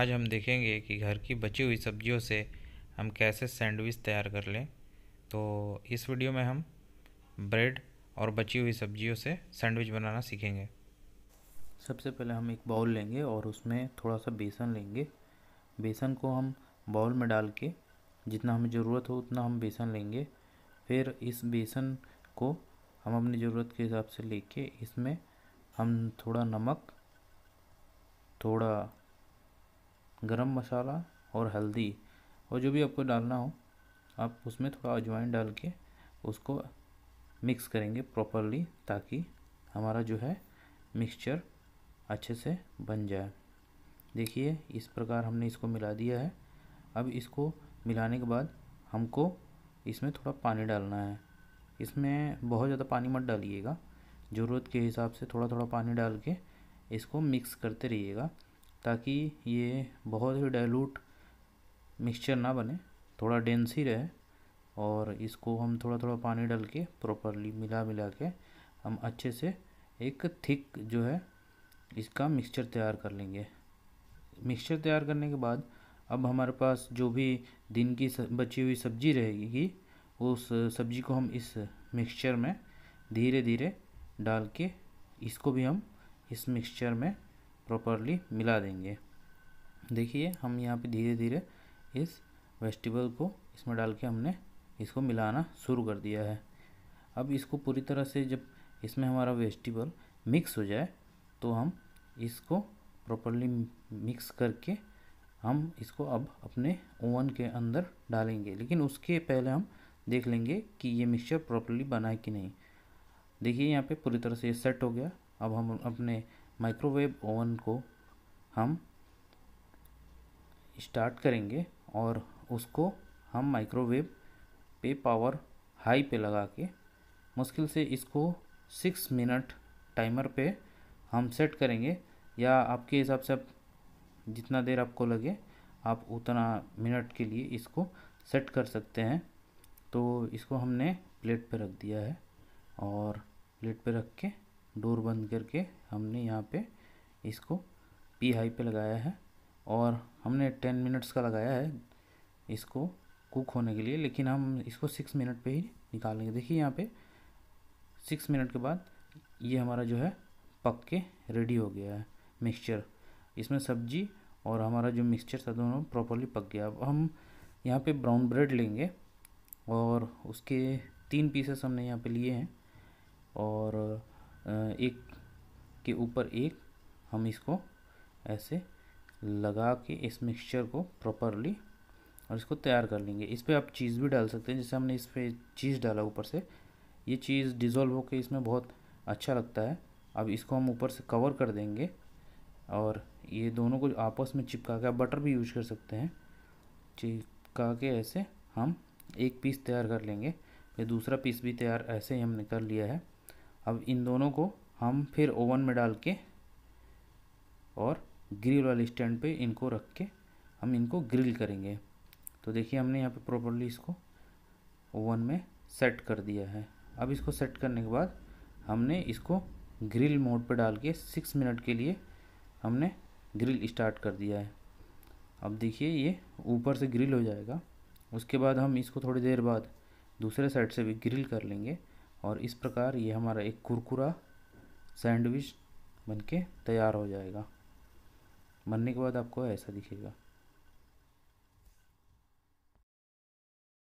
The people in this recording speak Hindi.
आज हम देखेंगे कि घर की बची हुई सब्जियों से हम कैसे सैंडविच तैयार कर लें तो इस वीडियो में हम ब्रेड और बची हुई सब्जियों से सैंडविच बनाना सीखेंगे सबसे पहले हम एक बाउल लेंगे और उसमें थोड़ा सा बेसन लेंगे बेसन को हम बाउल में डाल के जितना हमें ज़रूरत हो उतना हम बेसन लेंगे फिर इस बेसन को हम अपनी ज़रूरत के हिसाब से लेके इसमें हम थोड़ा नमक थोड़ा गरम मसाला और हल्दी और जो भी आपको डालना हो आप उसमें थोड़ा अजवाइन डाल के उसको मिक्स करेंगे प्रॉपरली ताकि हमारा जो है मिक्सचर अच्छे से बन जाए देखिए इस प्रकार हमने इसको मिला दिया है अब इसको मिलाने के बाद हमको इसमें थोड़ा पानी डालना है इसमें बहुत ज़्यादा पानी मत डालिएगा ज़रूरत के हिसाब से थोड़ा थोड़ा पानी डाल के इसको मिक्स करते रहिएगा ताकि ये बहुत ही डाइल्यूट मिक्सचर ना बने थोड़ा डेंस ही रहे और इसको हम थोड़ा थोड़ा पानी डाल के प्रॉपरली मिला मिला के हम अच्छे से एक थिक जो है इसका मिक्सचर तैयार कर लेंगे मिक्सचर तैयार करने के बाद अब हमारे पास जो भी दिन की बची हुई सब्जी रहेगी उस सब्जी को हम इस मिक्सचर में धीरे धीरे डाल के इसको भी हम इस मिक्सचर में प्रॉपरली मिला देंगे देखिए हम यहाँ पे धीरे धीरे इस वेजिटेबल को इसमें डाल के हमने इसको मिलाना शुरू कर दिया है अब इसको पूरी तरह से जब इसमें हमारा वेजिटेबल मिक्स हो जाए तो हम इसको प्रॉपरली मिक्स करके हम इसको अब अपने ओवन के अंदर डालेंगे लेकिन उसके पहले हम देख लेंगे कि ये मिक्सचर प्रॉपरली बना है कि नहीं देखिए यहाँ पे पूरी तरह से ये सेट हो गया अब हम अपने माइक्रोवेव ओवन को हम स्टार्ट करेंगे और उसको हम माइक्रोवेव पे पावर हाई पे लगा के मुश्किल से इसको सिक्स मिनट टाइमर पे हम सेट करेंगे या आपके हिसाब से आप जितना देर आपको लगे आप उतना मिनट के लिए इसको सेट कर सकते हैं तो इसको हमने प्लेट पे रख दिया है और प्लेट पे रख के डोर बंद करके हमने यहाँ पे इसको पी हाई पे लगाया है और हमने टेन मिनट्स का लगाया है इसको कुक होने के लिए लेकिन हम इसको सिक्स मिनट पे ही निकालेंगे देखिए यहाँ पे सिक्स मिनट के बाद ये हमारा जो है पक के रेडी हो गया है मिक्सचर इसमें सब्जी और हमारा जो मिक्सचर था दोनों प्रॉपरली पक गया अब हम यहाँ पे ब्राउन ब्रेड लेंगे और उसके तीन पीसेस हमने यहाँ पे लिए हैं और एक के ऊपर एक हम इसको ऐसे लगा के इस मिक्सचर को प्रॉपरली और इसको तैयार कर लेंगे इस पर आप चीज़ भी डाल सकते हैं जैसे हमने इस पर चीज़ डाला ऊपर से ये चीज़ डिज़ोल्व होकर इसमें बहुत अच्छा लगता है अब इसको हम ऊपर से कवर कर देंगे और ये दोनों को आपस में चिपका के आप बटर भी यूज कर सकते हैं चिपका के ऐसे हम एक पीस तैयार कर लेंगे फिर दूसरा पीस भी तैयार ऐसे ही हमने कर लिया है अब इन दोनों को हम फिर ओवन में डाल के और ग्रिल वाले स्टैंड पे इनको रख के हम इनको ग्रिल करेंगे तो देखिए हमने यहाँ पे प्रॉपरली इसको ओवन में सेट कर दिया है अब इसको सेट करने के बाद हमने इसको ग्रिल मोड पे डाल के सिक्स मिनट के लिए हमने ग्रिल स्टार्ट कर दिया है अब देखिए ये ऊपर से ग्रिल हो जाएगा उसके बाद हम इसको थोड़ी देर बाद दूसरे साइड से भी ग्रिल कर लेंगे और इस प्रकार ये हमारा एक कुरकुरा सैंडविच बनके तैयार हो जाएगा बनने के बाद आपको ऐसा दिखेगा